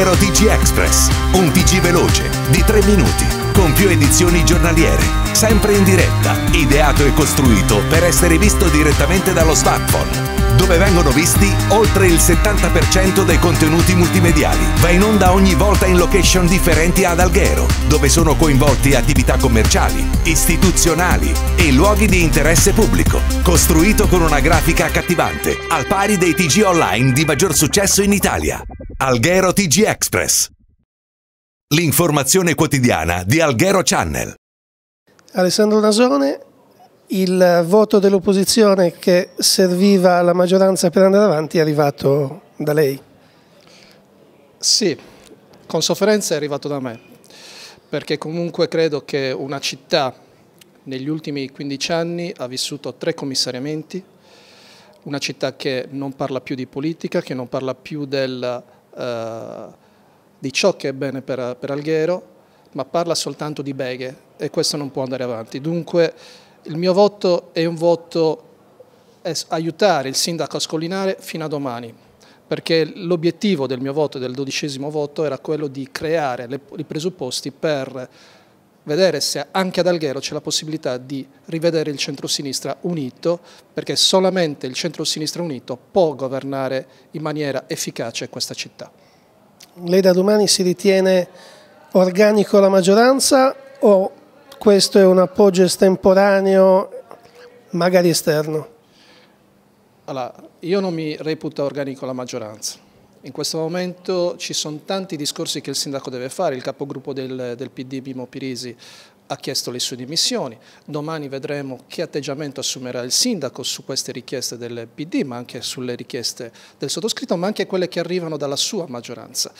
Vero TG Express, un TG veloce di 3 minuti, con più edizioni giornaliere, sempre in diretta, ideato e costruito per essere visto direttamente dallo smartphone, dove vengono visti oltre il 70% dei contenuti multimediali. Va in onda ogni volta in location differenti ad Alghero, dove sono coinvolti attività commerciali, istituzionali e luoghi di interesse pubblico. Costruito con una grafica accattivante, al pari dei TG online di maggior successo in Italia. Alghero TG Express. L'informazione quotidiana di Alghero Channel. Alessandro Nasone, il voto dell'opposizione che serviva alla maggioranza per andare avanti è arrivato da lei. Sì, con sofferenza è arrivato da me, perché comunque credo che una città negli ultimi 15 anni ha vissuto tre commissariamenti, una città che non parla più di politica, che non parla più del eh, di ciò che è bene per, per Alghero, ma parla soltanto di beghe e questo non può andare avanti. Dunque il mio voto è un voto è aiutare il sindaco a scollinare fino a domani, perché l'obiettivo del mio voto e del dodicesimo voto era quello di creare le, i presupposti per vedere se anche ad Alghero c'è la possibilità di rivedere il centro-sinistra unito, perché solamente il centro-sinistra unito può governare in maniera efficace questa città. Lei da domani si ritiene organico la maggioranza o questo è un appoggio estemporaneo, magari esterno? Allora, io non mi reputo organico la maggioranza in questo momento ci sono tanti discorsi che il sindaco deve fare, il capogruppo del, del PD Bimo Pirisi ha chiesto le sue dimissioni, domani vedremo che atteggiamento assumerà il sindaco su queste richieste del PD, ma anche sulle richieste del sottoscritto, ma anche quelle che arrivano dalla sua maggioranza.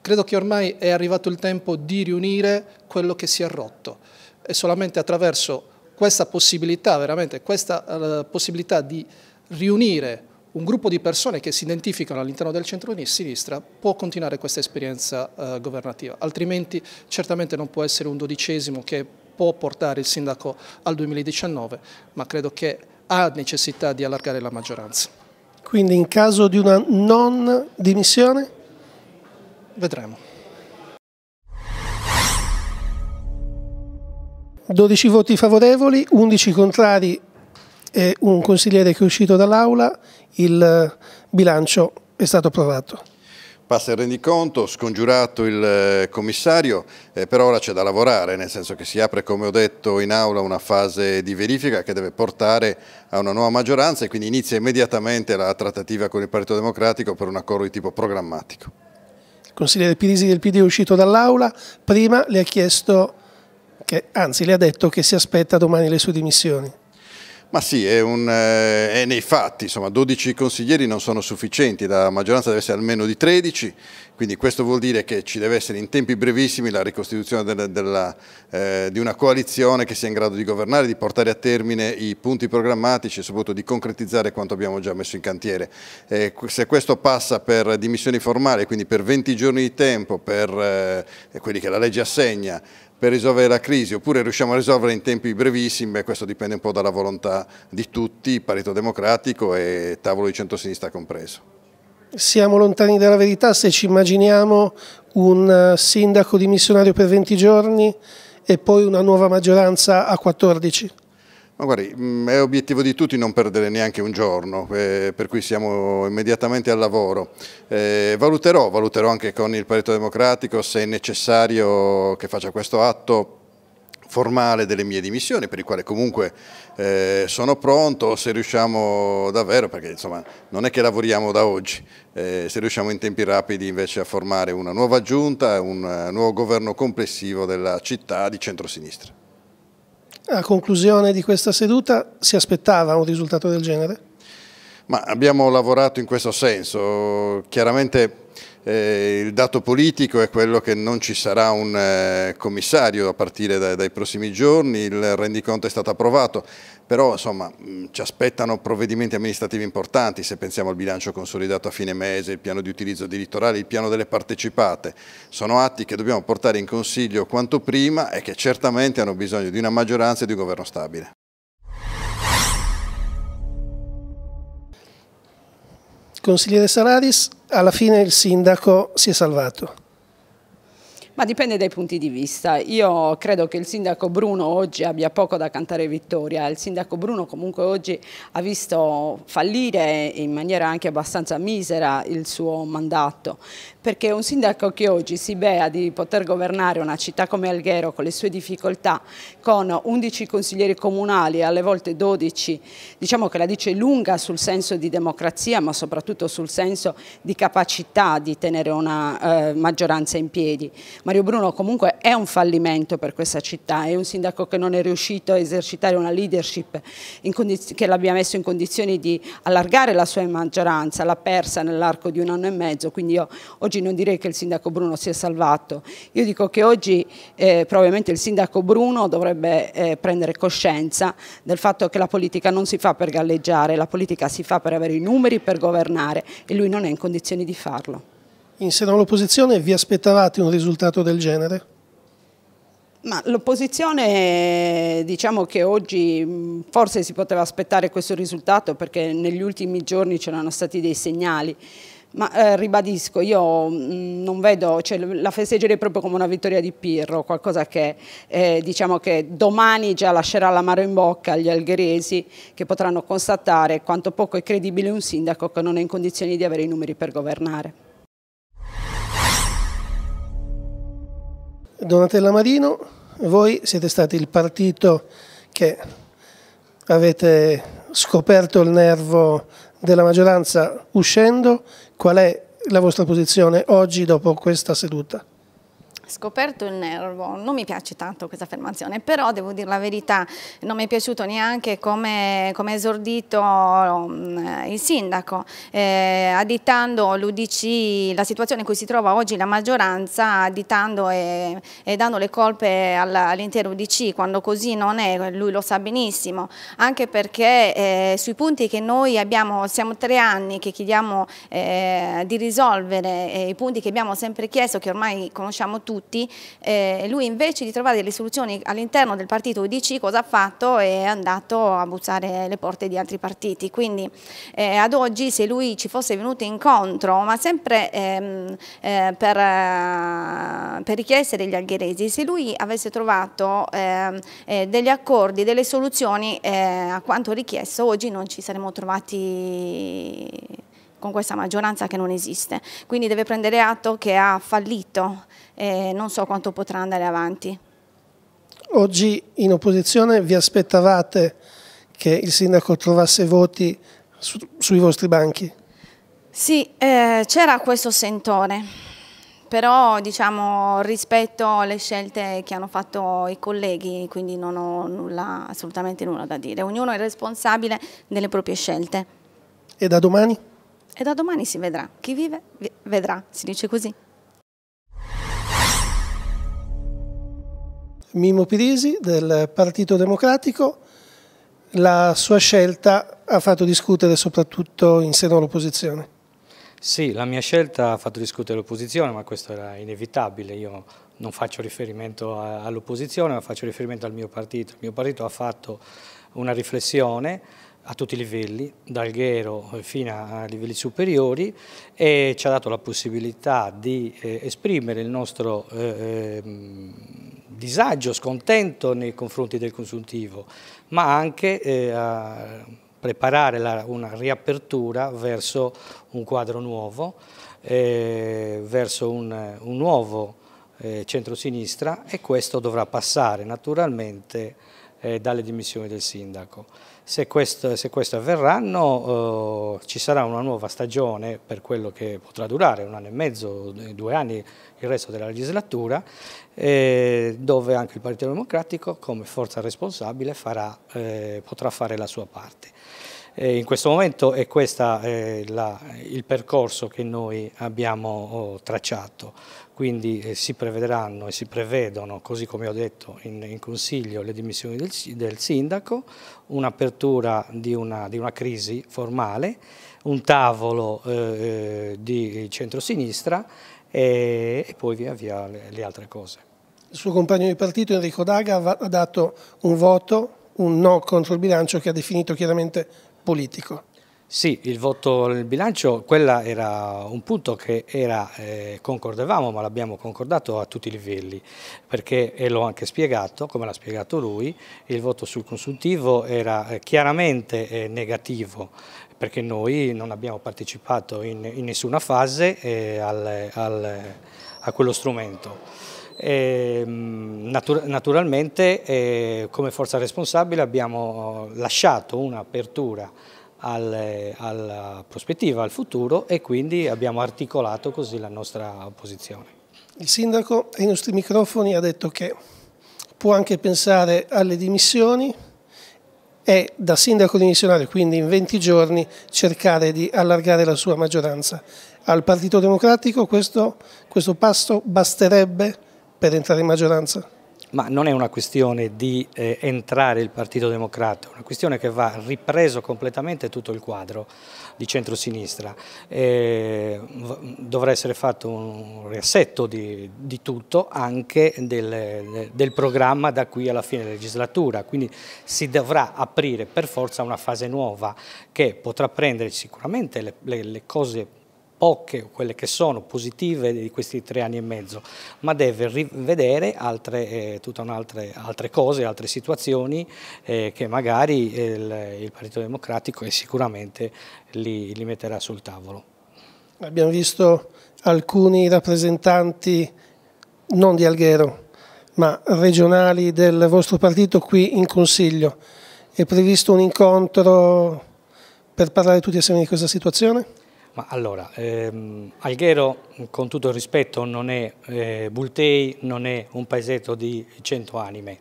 Credo che ormai è arrivato il tempo di riunire quello che si è rotto e solamente attraverso questa possibilità, veramente questa eh, possibilità di riunire un gruppo di persone che si identificano all'interno del centro-sinistra di può continuare questa esperienza eh, governativa, altrimenti certamente non può essere un dodicesimo che può portare il sindaco al 2019, ma credo che ha necessità di allargare la maggioranza. Quindi in caso di una non dimissione? Vedremo. 12 voti favorevoli, 11 contrari e un consigliere che è uscito dall'aula, il eh, bilancio è stato approvato. Passa il rendiconto, scongiurato il eh, commissario, eh, per ora c'è da lavorare, nel senso che si apre, come ho detto in aula, una fase di verifica che deve portare a una nuova maggioranza e quindi inizia immediatamente la trattativa con il Partito Democratico per un accordo di tipo programmatico. Il consigliere Pirisi del PD è uscito dall'aula, prima le ha chiesto, che, anzi le ha detto che si aspetta domani le sue dimissioni. Ma sì, è, un, eh, è, nei fatti, insomma 12 consiglieri non sono sufficienti, la maggioranza deve essere almeno di 13, quindi questo vuol dire che ci deve essere in tempi brevissimi la ricostituzione della, della, eh, di una coalizione che sia in grado di governare, di portare a termine i punti programmatici e soprattutto di concretizzare quanto abbiamo già messo in cantiere. Eh, se questo passa per dimissioni formali, quindi per 20 giorni di tempo, per eh, quelli che la legge assegna, per risolvere la crisi oppure riusciamo a risolverla in tempi brevissimi, beh, questo dipende un po' dalla volontà di tutti, Partito Democratico e tavolo di centrosinistra compreso. Siamo lontani dalla verità se ci immaginiamo un eh, sindaco dimissionario per 20 giorni e poi una nuova maggioranza a 14. giorni. Ma guardi, mm, è obiettivo di tutti non perdere neanche un giorno, eh, per cui siamo immediatamente al lavoro. Eh, valuterò, valuterò anche con il Partito Democratico se è necessario che faccia questo atto formale delle mie dimissioni, per il quale comunque eh, sono pronto, se riusciamo davvero, perché insomma non è che lavoriamo da oggi, eh, se riusciamo in tempi rapidi invece a formare una nuova giunta, un eh, nuovo governo complessivo della città di centrosinistra a conclusione di questa seduta si aspettava un risultato del genere? Ma abbiamo lavorato in questo senso, chiaramente eh, il dato politico è quello che non ci sarà un eh, commissario a partire da, dai prossimi giorni, il rendiconto è stato approvato, però insomma, mm, ci aspettano provvedimenti amministrativi importanti se pensiamo al bilancio consolidato a fine mese, il piano di utilizzo dei litorali, il piano delle partecipate, sono atti che dobbiamo portare in Consiglio quanto prima e che certamente hanno bisogno di una maggioranza e di un governo stabile. Consigliere Salaris, alla fine il sindaco si è salvato. Ma dipende dai punti di vista. Io credo che il sindaco Bruno oggi abbia poco da cantare vittoria. Il sindaco Bruno comunque oggi ha visto fallire in maniera anche abbastanza misera il suo mandato, perché un sindaco che oggi si bea di poter governare una città come Alghero con le sue difficoltà, con 11 consiglieri comunali, e alle volte 12, diciamo che la dice lunga sul senso di democrazia, ma soprattutto sul senso di capacità di tenere una eh, maggioranza in piedi Mario Bruno comunque è un fallimento per questa città, è un sindaco che non è riuscito a esercitare una leadership che l'abbia messo in condizioni di allargare la sua maggioranza, l'ha persa nell'arco di un anno e mezzo, quindi io oggi non direi che il sindaco Bruno sia salvato, io dico che oggi eh, probabilmente il sindaco Bruno dovrebbe eh, prendere coscienza del fatto che la politica non si fa per galleggiare, la politica si fa per avere i numeri, per governare e lui non è in condizioni di farlo in seno all'opposizione vi aspettavate un risultato del genere? l'opposizione diciamo che oggi forse si poteva aspettare questo risultato perché negli ultimi giorni c'erano stati dei segnali. Ma eh, ribadisco, io mh, non vedo, cioè, la festeggerei proprio come una vittoria di Pirro, qualcosa che eh, diciamo che domani già lascerà l'amaro in bocca agli algheresi che potranno constatare quanto poco è credibile un sindaco che non è in condizioni di avere i numeri per governare. Donatella Marino, voi siete stati il partito che avete scoperto il nervo della maggioranza uscendo, qual è la vostra posizione oggi dopo questa seduta? Scoperto il nervo, non mi piace tanto questa affermazione, però devo dire la verità, non mi è piaciuto neanche come, come esordito mm, il sindaco, eh, additando l'Udc, la situazione in cui si trova oggi la maggioranza, additando e, e dando le colpe all'intero all Udc, quando così non è, lui lo sa benissimo, anche perché eh, sui punti che noi abbiamo, siamo tre anni che chiediamo eh, di risolvere, eh, i punti che abbiamo sempre chiesto, che ormai conosciamo tutti, tutti, eh, lui invece di trovare delle soluzioni all'interno del partito UDC cosa ha fatto? È andato a bussare le porte di altri partiti, quindi eh, ad oggi se lui ci fosse venuto incontro, ma sempre ehm, eh, per, eh, per, richieste degli algheresi, se lui avesse trovato ehm, eh, degli accordi, delle soluzioni eh, a quanto richiesto, oggi non ci saremmo trovati con questa maggioranza che non esiste. Quindi deve prendere atto che ha fallito e non so quanto potrà andare avanti. Oggi in opposizione vi aspettavate che il sindaco trovasse voti su, sui vostri banchi? Sì, eh, c'era questo sentore, però diciamo, rispetto alle scelte che hanno fatto i colleghi, quindi non ho nulla, assolutamente nulla da dire. Ognuno è responsabile delle proprie scelte. E da domani? e da domani si vedrà. Chi vive vedrà, si dice così. Mimo Pirisi del Partito Democratico, la sua scelta ha fatto discutere soprattutto in seno all'opposizione. Sì, la mia scelta ha fatto discutere l'opposizione, ma questo era inevitabile. Io non faccio riferimento all'opposizione, ma faccio riferimento al mio partito. Il mio partito ha fatto una riflessione a tutti i livelli, dal ghero fino a livelli superiori e ci ha dato la possibilità di eh, esprimere il nostro eh, ehm, disagio, scontento nei confronti del consuntivo, ma anche eh, a preparare la, una riapertura verso un quadro nuovo, eh, verso un, un nuovo eh, centro-sinistra e questo dovrà passare naturalmente eh, dalle dimissioni del sindaco. Se questo, se questo avverranno eh, ci sarà una nuova stagione per quello che potrà durare un anno e mezzo, eh, due anni, il resto della legislatura, eh, dove anche il Partito Democratico come forza responsabile farà, eh, potrà fare la sua parte. Eh, in questo momento è questo eh, il percorso che noi abbiamo oh, tracciato quindi eh, si prevederanno e si prevedono, così come ho detto in, in Consiglio, le dimissioni del, del Sindaco, un'apertura di, una, di una crisi formale, un tavolo eh, eh, di centrosinistra e, e poi via via le, le altre cose. Il suo compagno di partito Enrico Daga ha dato un voto, un no contro il bilancio che ha definito chiaramente politico. Sì, il voto nel bilancio, quello era un punto che era, eh, concordavamo, ma l'abbiamo concordato a tutti i livelli, perché, e l'ho anche spiegato, come l'ha spiegato lui, il voto sul consultivo era eh, chiaramente eh, negativo, perché noi non abbiamo partecipato in, in nessuna fase eh, al, al, a quello strumento. Eh, natur naturalmente eh, come forza responsabile abbiamo lasciato un'apertura al, alla prospettiva, al futuro e quindi abbiamo articolato così la nostra posizione. Il sindaco ai nostri microfoni ha detto che può anche pensare alle dimissioni e da sindaco dimissionario, quindi in 20 giorni, cercare di allargare la sua maggioranza. Al Partito Democratico questo, questo passo basterebbe per entrare in maggioranza? ma non è una questione di eh, entrare il Partito Democratico, è una questione che va ripreso completamente tutto il quadro di centrosinistra. E eh, dovrà essere fatto un riassetto di, di tutto, anche del, del, programma da qui alla fine della legislatura, quindi si dovrà aprire per forza una fase nuova che potrà prendere sicuramente le, le, le cose poche o quelle che sono positive di questi tre anni e mezzo, ma deve rivedere altre, eh, altre, altre cose, altre situazioni eh, che magari eh, il, il, Partito Democratico sicuramente li, li metterà sul tavolo. Abbiamo visto alcuni rappresentanti non di Alghero, ma regionali del vostro partito qui in Consiglio. È previsto un incontro per parlare tutti assieme di questa situazione? Ma allora, ehm, Alghero con tutto il rispetto non è eh, Bultei, non è un paesetto di cento anime.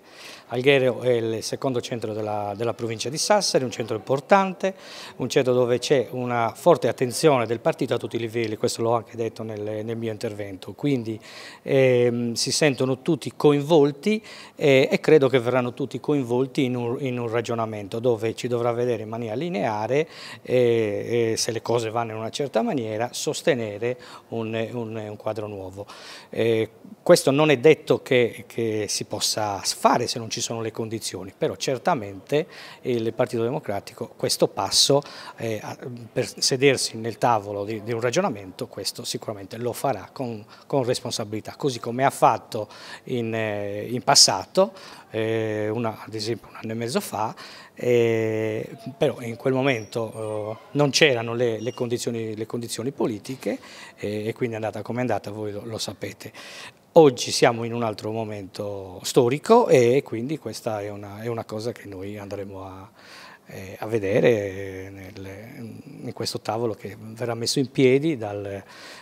Alghero è il secondo centro della, della provincia di Sassari, un centro importante, un centro dove c'è una forte attenzione del partito a tutti i livelli, questo l'ho anche detto nel, nel, mio intervento, quindi ehm, si sentono tutti coinvolti eh, e credo che verranno tutti coinvolti in un, in un, ragionamento dove ci dovrà vedere in maniera lineare eh, eh, se le cose vanno in una certa maniera, sostenere un, un, un quadro nuovo. Eh, questo non è detto che, che si possa fare se non ci ci sono le condizioni, però certamente il Partito Democratico questo passo eh, per sedersi nel tavolo di, di, un ragionamento, questo sicuramente lo farà con, con responsabilità, così come ha fatto in, eh, in passato, eh, una, ad esempio un anno e mezzo fa, eh, però in quel momento eh, non c'erano le, le, condizioni, le, condizioni, politiche eh, e quindi è andata come è andata, voi lo, lo sapete. Oggi siamo in un altro momento storico e quindi questa è una, è una cosa che noi andremo a, eh, a vedere eh, nel, in questo tavolo che verrà messo in piedi dal,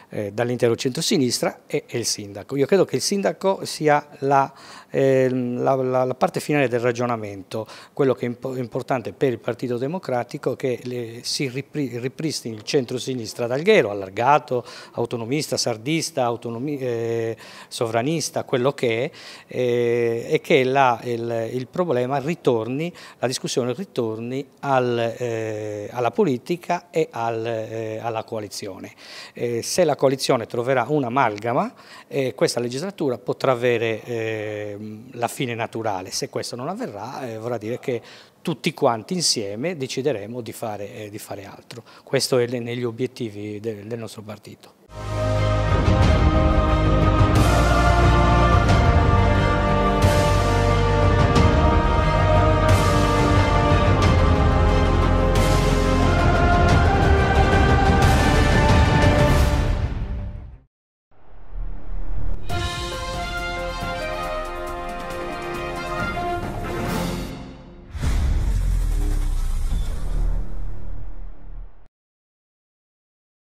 eh, dall'intero centrosinistra e, e, il sindaco. Io credo che il sindaco sia la, eh, la, la, la parte finale del ragionamento, quello che è impo importante per il Partito Democratico è che le, si ripri ripristini il centro-sinistra d'Alghero, allargato, autonomista, sardista, autonomi eh, sovranista, quello che è, eh, e che il, il problema ritorni, la discussione ritorni anni al, eh, alla politica e al, eh, alla coalizione. Eh, se la coalizione troverà un'amalgama, eh, questa legislatura potrà avere ehm, la fine naturale. Se questo non avverrà, eh, vorrà dire che tutti quanti insieme decideremo di fare, eh, di fare altro. Questo è negli obiettivi del, del nostro partito.